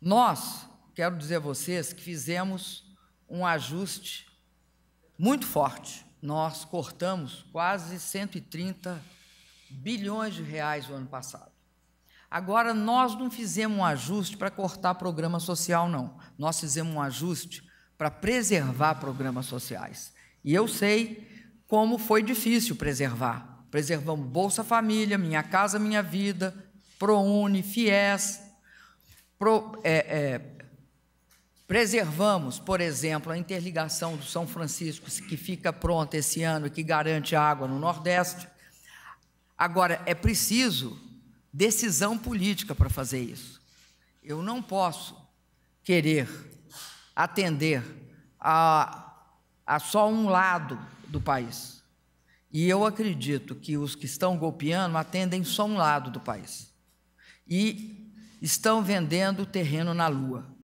Nós, quero dizer a vocês que fizemos um ajuste muito forte. Nós cortamos quase 130 bilhões de reais o ano passado. Agora, nós não fizemos um ajuste para cortar programa social, não. Nós fizemos um ajuste para preservar programas sociais. E eu sei como foi difícil preservar, Preservamos Bolsa Família, Minha Casa Minha Vida, ProUni, FIES. Pro, é, é, preservamos, por exemplo, a interligação do São Francisco, que fica pronta esse ano, e que garante água no Nordeste. Agora, é preciso decisão política para fazer isso. Eu não posso querer atender a, a só um lado do país. E eu acredito que os que estão golpeando atendem só um lado do país. E estão vendendo terreno na lua.